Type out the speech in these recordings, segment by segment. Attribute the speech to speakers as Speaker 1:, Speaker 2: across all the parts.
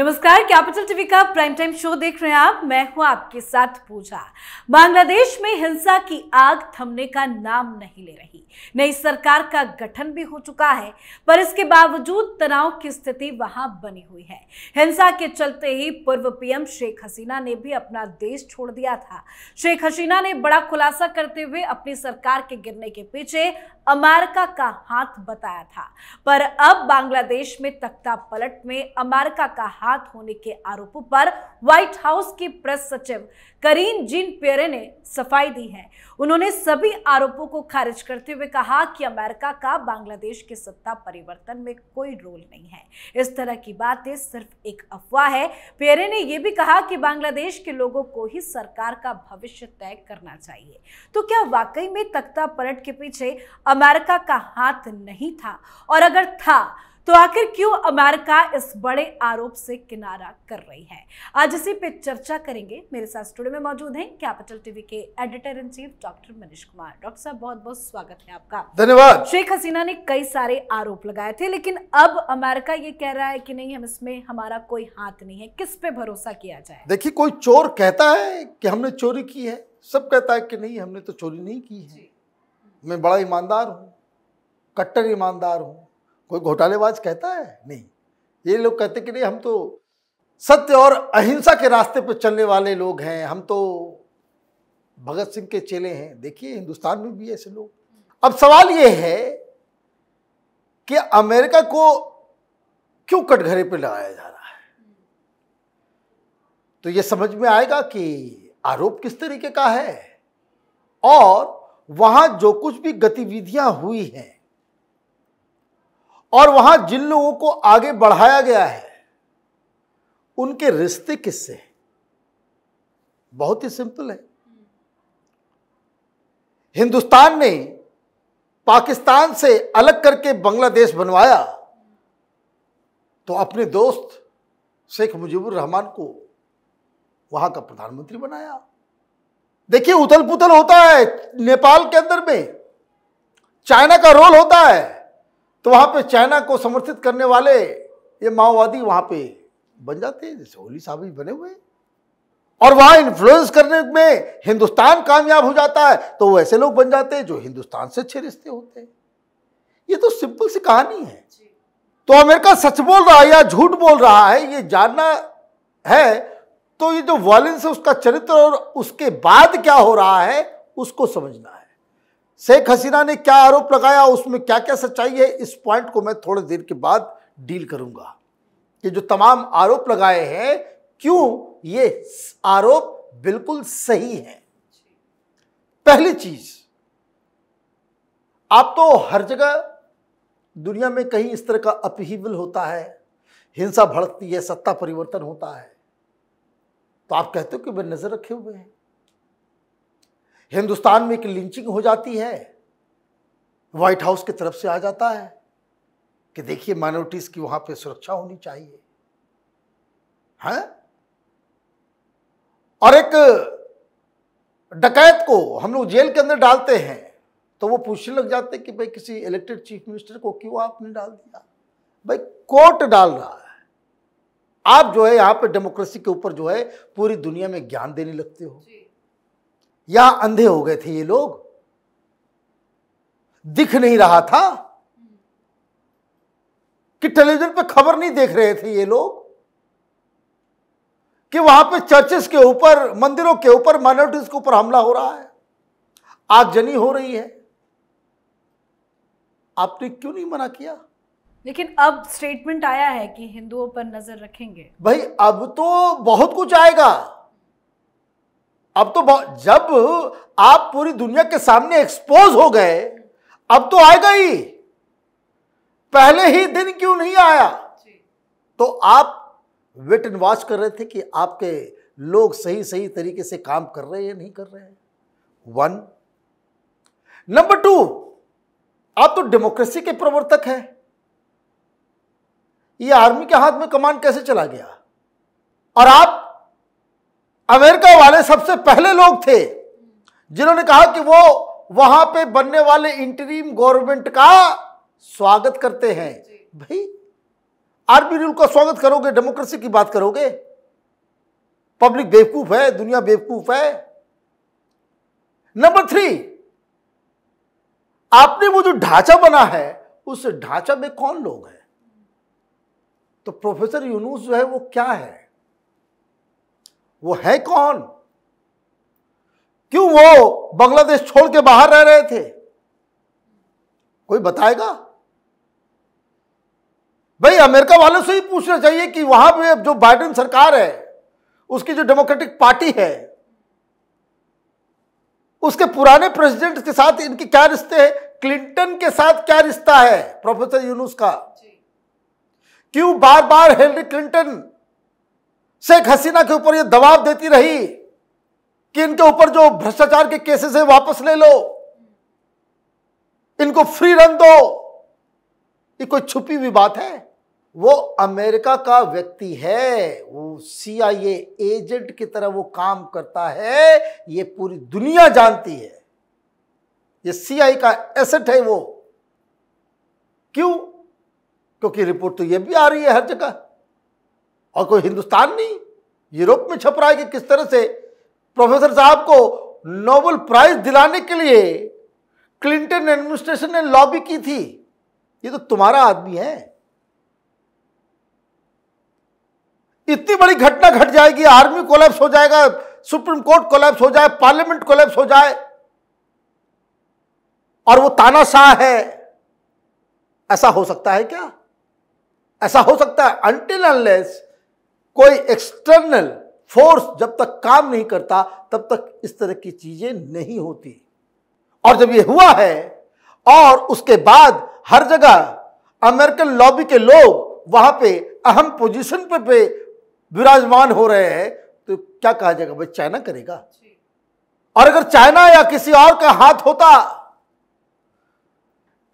Speaker 1: नमस्कार Capital TV का prime time show देख रहे हैं आप मैं हूं आपके साथ पूजा बांग्लादेश में हिंसा की आग थमने का नाम नहीं ले रही नई सरकार का गठन भी हो चुका है पर इसके बावजूद तनाव की स्थिति वहां बनी हुई है हिंसा के चलते ही पूर्व पीएम शेख हसीना ने भी अपना देश छोड़ दिया था शेख हसीना ने बड़ा खुलासा करते हुए अपनी सरकार के गिरने के पीछे अमेरिका का हाथ बताया था पर अब बांग्लादेश में तख्ता पलट में अमेरिका का हाथ हाथ होने के आरोपों पर व्हाइट हाउस के प्रेस सचिव करीन जिन पेरे ने सफाई दी है उन्होंने सभी आरोपों को खारिज करते हुए कहा कि अमेरिका का बांग्लादेश के सत्ता परिवर्तन में कोई रोल नहीं है इस तरह की बातें सिर्फ एक अफवाह है पेरे ने यह भी कहा कि बांग्लादेश के लोगों को ही सरकार का भविष्य तय करना चाहिए तो क्या वाकई में तख्ता पलट के पीछे अमेरिका का हाथ नहीं था और अगर था तो आखिर क्यों अमेरिका इस बड़े आरोप से किनारा कर रही है आज इसी पे चर्चा करेंगे मेरे साथ स्टूडियो में मौजूद हैं कैपिटल टीवी के editor in chief doctor Manish Kumar doctor साहब बहुत बहुत स्वागत है आपका धन्यवाद शेख हसीना ने कई सारे आरोप लगाए थे लेकिन अब अमेरिका ये कह रहा है कि नहीं हम इसमें हमारा कोई हाथ नहीं है किस पे भरोसा किया जाए
Speaker 2: देखिए कोई चोर कहता है कि हमने चोरी की है सब कहता है कि नहीं हमने तो चोरी नहीं की है मैं बड़ा ईमानदार हूँ कट्टर ईमानदार हूँ कोई घोटालेबाज कहता है नहीं ये लोग कहते कि नहीं हम तो सत्य और अहिंसा के रास्ते पर चलने वाले लोग हैं हम तो भगत सिंह के चेले हैं देखिए हिंदुस्तान में भी ऐसे लोग अब सवाल ये है कि अमेरिका को क्यों कटघरे पर लगाया जा रहा है तो ये समझ में आएगा कि आरोप किस तरीके का है और वहां जो कुछ भी गतिविधियां हुई हैं और वहां जिन लोगों को आगे बढ़ाया गया है उनके रिश्ते किससे हैं बहुत ही सिंपल है हिंदुस्तान ने पाकिस्तान से अलग करके बांग्लादेश बनवाया तो अपने दोस्त शेख मुजीबुर रहमान को वहां का प्रधानमंत्री बनाया देखिए उथल पुथल होता है नेपाल के अंदर में चाइना का रोल होता है तो वहाँ पे चाइना को समर्थित करने वाले ये माओवादी वहाँ पे बन जाते हैं जैसे ओली साहब भी बने हुए और वहाँ इन्फ्लुएंस करने में हिंदुस्तान कामयाब हो जाता है तो वो ऐसे लोग बन जाते हैं जो हिंदुस्तान से अच्छे रिश्ते होते हैं ये तो सिंपल सी कहानी है तो अमेरिका सच बोल रहा है या झूठ बोल रहा है ये जानना है तो ये जो वॉलेंस है उसका चरित्र और उसके बाद क्या हो रहा है उसको समझना है शेख हसीना ने क्या आरोप लगाया उसमें क्या क्या सच्चाई है इस पॉइंट को मैं थोड़ी देर के बाद डील करूंगा ये जो तमाम आरोप लगाए हैं क्यों ये आरोप बिल्कुल सही है पहली चीज आप तो हर जगह दुनिया में कहीं इस तरह का अपहीवल होता है हिंसा भड़कती है सत्ता परिवर्तन होता है तो आप कहते हो कि वे नजर रखे हुए हैं हिंदुस्तान में एक लिंचिंग हो जाती है व्हाइट हाउस की तरफ से आ जाता है कि देखिए माइनॉरिटीज़ की वहां पे सुरक्षा होनी चाहिए हैं और एक डकैत को हम लोग जेल के अंदर डालते हैं तो वो पूछने लग जाते कि भाई किसी इलेक्टेड चीफ मिनिस्टर को क्यों आपने डाल दिया भाई कोर्ट डाल रहा है आप जो है यहां पे डेमोक्रेसी के ऊपर जो है पूरी दुनिया में ज्ञान देने लगते हो या अंधे हो गए थे ये लोग दिख नहीं रहा था कि टेलीविजन पे खबर नहीं देख रहे थे ये लोग कि वहां पे चर्चेस के ऊपर मंदिरों के ऊपर माइनॉरिटीज के ऊपर हमला हो रहा है आगजनी हो रही है आपने क्यों नहीं मना किया
Speaker 1: लेकिन अब स्टेटमेंट आया है कि हिंदुओं पर नजर रखेंगे
Speaker 2: भाई अब तो बहुत कुछ आएगा अब तो जब आप पूरी दुनिया के सामने एक्सपोज हो गए अब तो आएगा ही पहले ही दिन क्यों नहीं आया तो आप वेट एंड वॉच कर रहे थे कि आपके लोग सही सही तरीके से काम कर रहे हैं या नहीं कर रहे हैं वन नंबर टू आप तो डेमोक्रेसी के प्रवर्तक हैं ये आर्मी के हाथ में कमान कैसे चला गया और आप अमेरिका वाले सबसे पहले लोग थे जिन्होंने कहा कि वो वहां पे बनने वाले इंटरीम गवर्नमेंट का स्वागत करते हैं भाई आरबी रूल का स्वागत करोगे डेमोक्रेसी की बात करोगे पब्लिक बेवकूफ है दुनिया बेवकूफ है नंबर थ्री आपने वो जो ढांचा बना है उस ढांचा में कौन लोग हैं तो प्रोफेसर यूनुस जो है वो क्या है वो है कौन क्यों वो बांग्लादेश छोड़ के बाहर रह रहे थे कोई बताएगा भाई अमेरिका वालों से ही पूछना चाहिए कि वहां पे जो बाइडेन सरकार है उसकी जो डेमोक्रेटिक पार्टी है उसके पुराने प्रेसिडेंट के साथ इनके क्या रिश्ते हैं क्लिंटन के साथ क्या रिश्ता है प्रोफेसर यूनुस का क्यों बार बार हेनरी क्लिंटन शेख हसीना के ऊपर ये दबाव देती रही कि इनके ऊपर जो भ्रष्टाचार के केसेस है वापस ले लो इनको फ्री रन दो ये कोई छुपी हुई बात है वो अमेरिका का व्यक्ति है वो सीआईए एजेंट की तरह वो काम करता है ये पूरी दुनिया जानती है ये सीआई का एसेट है वो क्यों क्योंकि रिपोर्ट तो ये भी आ रही है हर जगह और कोई हिंदुस्तान नहीं यूरोप में छप रहा है कि किस तरह से प्रोफेसर साहब को नोबल प्राइज दिलाने के लिए क्लिंटन एडमिनिस्ट्रेशन ने लॉबी की थी ये तो तुम्हारा आदमी है इतनी बड़ी घटना घट जाएगी आर्मी कोलैप्स हो जाएगा सुप्रीम कोर्ट कोलैप्स हो जाए पार्लियामेंट कोलैप्स हो जाए और वो तानाशाह है ऐसा हो सकता है क्या ऐसा हो सकता है अनटिल अनलेस कोई एक्सटर्नल फोर्स जब तक काम नहीं करता तब तक इस तरह की चीजें नहीं होती और जब यह हुआ है और उसके बाद हर जगह अमेरिकन लॉबी के लोग वहां पे अहम पोजीशन पे, पे विराजमान हो रहे हैं तो क्या कहा जाएगा भाई चाइना करेगा और अगर चाइना या किसी और का हाथ होता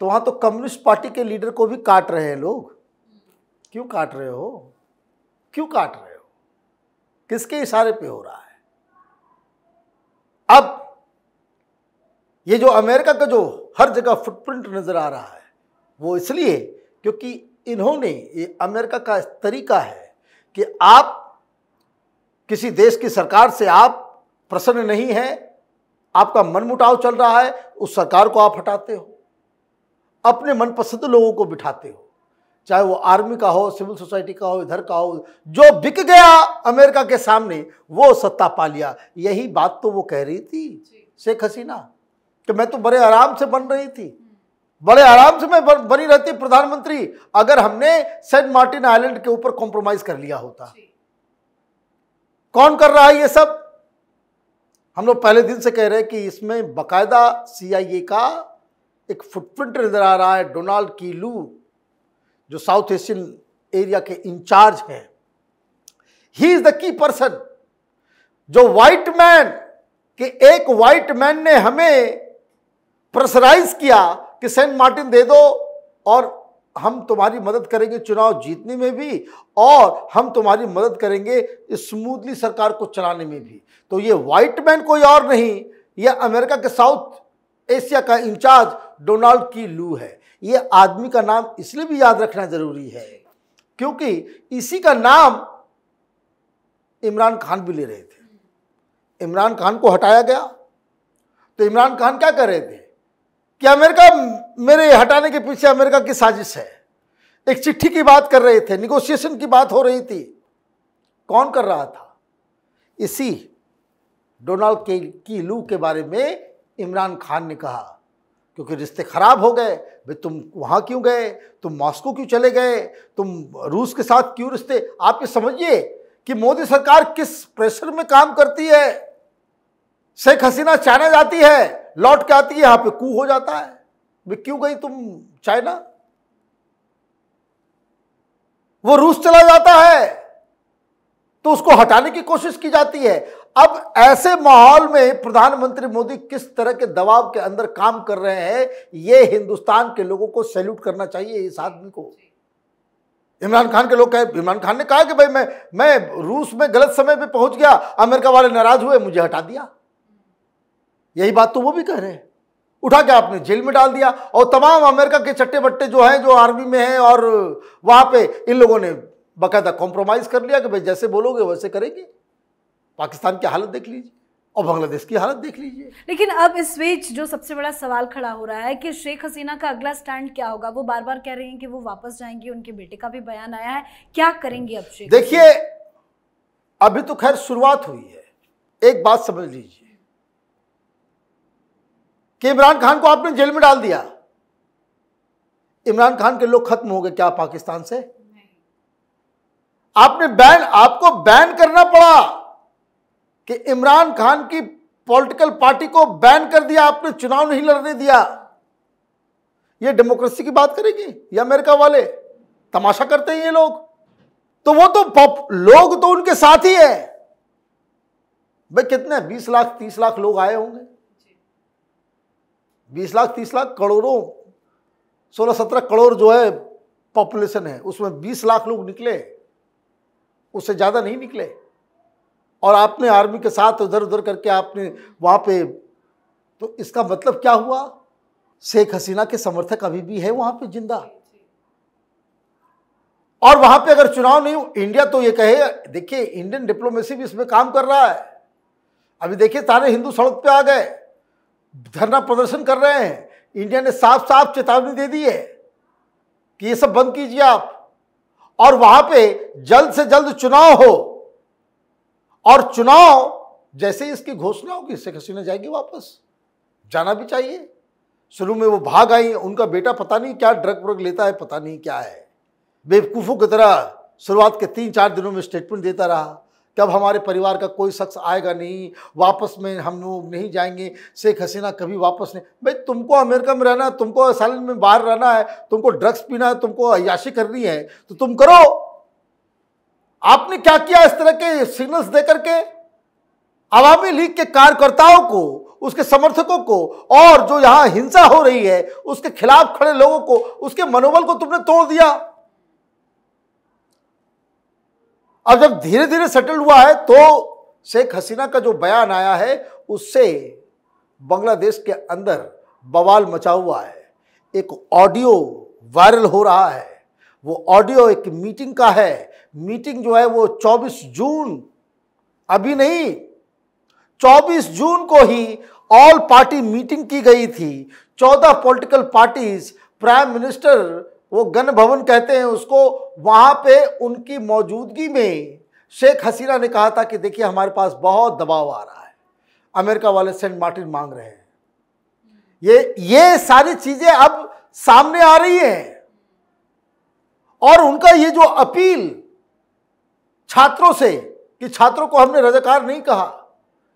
Speaker 2: तो वहां तो कम्युनिस्ट पार्टी के लीडर को भी काट रहे हैं लोग क्यों काट रहे हो क्यों काट रहे हो किसके इशारे पे हो रहा है अब ये जो अमेरिका का जो हर जगह फुटप्रिंट नज़र आ रहा है वो इसलिए क्योंकि इन्होंने ये अमेरिका का तरीका है कि आप किसी देश की सरकार से आप प्रसन्न नहीं हैं आपका मनमुटाव चल रहा है उस सरकार को आप हटाते हो अपने मनपसंद लोगों को बिठाते हो चाहे वो आर्मी का हो सिविल सोसाइटी का हो इधर का हो जो बिक गया अमेरिका के सामने वो सत्ता पा लिया यही बात तो वो कह रही थी शेख हसीना कि मैं तो बड़े आराम से बन रही थी बड़े आराम से मैं बनी रहती प्रधानमंत्री अगर हमने सेंट मार्टिन आइलैंड के ऊपर कॉम्प्रोमाइज कर लिया होता कौन कर रहा है ये सब हम लोग पहले दिन से कह रहे हैं कि इसमें बकायदा सीआईए का एक फुटप्रिंट नजर आ रहा है डोनाल्ड की लू जो साउथ एशियन एरिया के इंचार्ज हैं he is the key person जो व्हाइट मैन के एक व्हाइट मैन ने हमें प्रेशराइज किया कि सेंट मार्टिन दे दो और हम तुम्हारी मदद करेंगे चुनाव जीतने में भी और हम तुम्हारी मदद करेंगे स्मूथली सरकार को चलाने में भी तो ये व्हाइट मैन कोई और नहीं यह अमेरिका के साउथ एशिया का इंचार्ज डोनाल्ड की लू है ये आदमी का नाम इसलिए भी याद रखना जरूरी है क्योंकि इसी का नाम इमरान खान भी ले रहे थे इमरान खान को हटाया गया तो इमरान खान क्या कर रहे थे कि अमेरिका मेरे हटाने के पीछे अमेरिका की साजिश है एक चिट्ठी की बात कर रहे थे निगोशिएशन की बात हो रही थी कौन कर रहा था इसी डोनाल्ड के की लू के बारे में इमरान खान ने कहा क्योंकि रिश्ते ख़राब हो गए भाई तुम वहाँ क्यों गए तुम मॉस्को क्यों चले गए तुम रूस के साथ क्यों रिश्ते आप ये समझिए कि मोदी सरकार किस प्रेशर में काम करती है शेख हसीना चाइना जाती है लौट के आती है यहाँ पे कू हो जाता है भाई क्यों गई तुम चाइना वो रूस चला जाता है तो उसको हटाने की कोशिश की जाती है अब ऐसे माहौल में प्रधानमंत्री मोदी किस तरह के दबाव के अंदर काम कर रहे हैं ये हिंदुस्तान के लोगों को सैल्यूट करना चाहिए इस आदमी को इमरान खान के लोग कहे इमरान खान ने कहा कि भाई मैं मैं रूस में गलत समय पे पहुंच गया अमेरिका वाले नाराज हुए मुझे हटा दिया यही बात तो वो भी कह रहे हैं उठा के आपने जेल में डाल दिया और तमाम अमेरिका के चट्टे बट्टे जो हैं जो आर्मी में हैं और वहाँ पे इन लोगों ने बाकायदा कॉम्प्रोमाइज़ कर लिया कि भाई जैसे बोलोगे वैसे करेंगे पाकिस्तान की हालत देख लीजिए और बांग्लादेश की हालत देख लीजिए
Speaker 1: लेकिन अब इस बीच जो सबसे बड़ा सवाल खड़ा हो रहा है कि शेख हसीना का अगला स्टैंड क्या होगा वो बार बार कह रही हैं कि वो वापस जाएंगी उनके बेटे का भी बयान आया है क्या करेंगी अब शेख देखिए
Speaker 2: अभी तो खैर शुरुआत हुई है एक बात समझ लीजिए कि इमरान खान को आपने जेल में डाल दिया इमरान खान के लोग खत्म हो गए क्या पाकिस्तान से आपने बैन आपको बैन करना पड़ा कि इमरान खान की पॉलिटिकल पार्टी को बैन कर दिया आपने चुनाव नहीं लड़ने दिया ये डेमोक्रेसी की बात करेगी ये अमेरिका वाले तमाशा करते हैं ये लोग तो वो तो लोग तो उनके साथ ही है भाई कितने बीस लाख तीस लाख लोग आए होंगे बीस लाख तीस लाख करोड़ों सोलह सत्रह करोड़ जो है पॉपुलेशन है उसमें बीस लाख लोग निकले उससे ज़्यादा नहीं निकले और आपने आर्मी के साथ उधर उधर करके आपने वहाँ पे तो इसका मतलब क्या हुआ शेख हसीना के समर्थक अभी भी है वहाँ पे जिंदा और वहाँ पे अगर चुनाव नहीं इंडिया तो ये कहे देखिए इंडियन डिप्लोमेसी भी इसमें काम कर रहा है अभी देखिए सारे हिंदू सड़क पे आ गए धरना प्रदर्शन कर रहे हैं इंडिया ने साफ साफ चेतावनी दे दी है कि ये सब बंद कीजिए आप और वहाँ पे जल्द से जल्द चुनाव हो और चुनाव जैसे इसकी घोषणा होगी शेख हसीना जाएगी वापस जाना भी चाहिए शुरू में वो भाग आई उनका बेटा पता नहीं क्या ड्रग व्रग लेता है पता नहीं क्या है बेवकूफ़ों की तरह शुरुआत के तीन चार दिनों में स्टेटमेंट देता रहा कब हमारे परिवार का कोई शख्स आएगा नहीं वापस में हम लोग नहीं जाएंगे शेख हसीना कभी वापस नहीं भाई तुमको अमेरिका में रहना है तुमको सालन में बाहर रहना है तुमको ड्रग्स पीना है तुमको अयाशी करनी है तो तुम करो आपने क्या किया इस तरह के सिग्नल्स देकर के आवामी लीग के कार्यकर्ताओं को उसके समर्थकों को और जो यहां हिंसा हो रही है उसके खिलाफ खड़े लोगों को उसके मनोबल को तुमने तोड़ दिया अब जब धीरे धीरे सेटल हुआ है तो शेख हसीना का जो बयान आया है उससे बांग्लादेश के अंदर बवाल मचा हुआ है एक ऑडियो वायरल हो रहा है वो ऑडियो एक मीटिंग का है मीटिंग जो है वो 24 जून अभी नहीं 24 जून को ही ऑल पार्टी मीटिंग की गई थी 14 पॉलिटिकल पार्टीज प्राइम मिनिस्टर वो गण भवन कहते हैं उसको वहाँ पे उनकी मौजूदगी में शेख हसीना ने कहा था कि देखिए हमारे पास बहुत दबाव आ रहा है अमेरिका वाले सेंट मार्टिन मांग रहे हैं ये ये सारी चीज़ें अब सामने आ रही हैं और उनका ये जो अपील छात्रों से कि छात्रों को हमने रजाकार नहीं कहा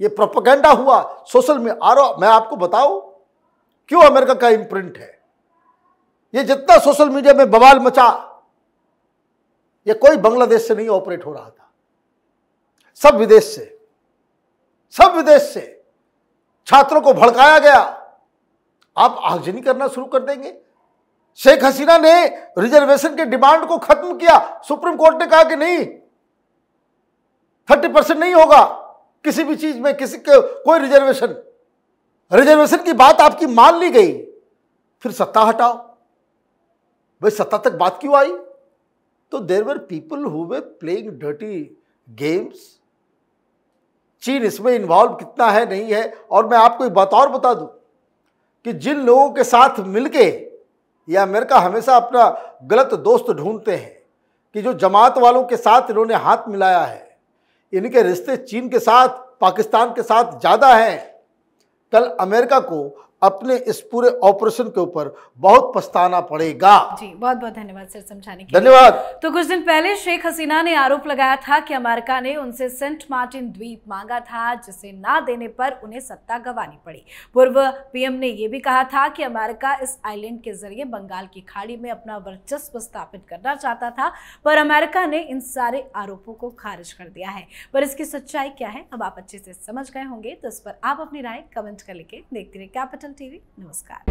Speaker 2: ये प्रोपोगंडा हुआ सोशल में आरो मैं आपको बताऊं क्यों अमेरिका का इम्प्रिंट है ये जितना सोशल मीडिया में बवाल मचा ये कोई बांग्लादेश से नहीं ऑपरेट हो रहा था सब विदेश से सब विदेश से छात्रों को भड़काया गया आप आगजनी करना शुरू कर देंगे शेख हसीना ने रिजर्वेशन के डिमांड को खत्म किया सुप्रीम कोर्ट ने कहा कि नहीं थर्टी परसेंट नहीं होगा किसी भी चीज में किसी के कोई रिजर्वेशन रिजर्वेशन की बात आपकी मान ली गई फिर सत्ता हटाओ भाई सत्ता तक बात क्यों आई तो there were people who were playing dirty games चीन इसमें इन्वॉल्व कितना है नहीं है और मैं आपको एक बात और बता दूं कि जिन लोगों के साथ मिलके या अमेरिका हमेशा अपना गलत दोस्त ढूंढते हैं कि जो जमात वालों के साथ इन्होंने हाथ मिलाया है इनके रिश्ते चीन के साथ पाकिस्तान के साथ ज़्यादा हैं कल अमेरिका को अपने इस पूरे ऑपरेशन के ऊपर बहुत पछताना पड़ेगा
Speaker 1: जी बहुत बहुत धन्यवाद सर समझाने के धन्यवाद तो कुछ दिन पहले शेख हसीना ने आरोप लगाया था कि अमेरिका ने उनसे सेंट मार्टिन द्वीप मांगा था जिसे ना देने पर उन्हें सत्ता गंवानी पड़ी पूर्व पीएम ने यह भी कहा था कि अमेरिका इस आइलैंड के जरिए बंगाल की खाड़ी में अपना वर्चस्व स्थापित करना चाहता था पर अमेरिका ने इन सारे आरोपों को खारिज कर दिया है पर इसकी सच्चाई क्या है अब आप अच्छे से समझ गए होंगे तो इस पर आप अपनी राय कमेंट कर लेके देखते रहे कैपिटल सन टीवी नमस्कार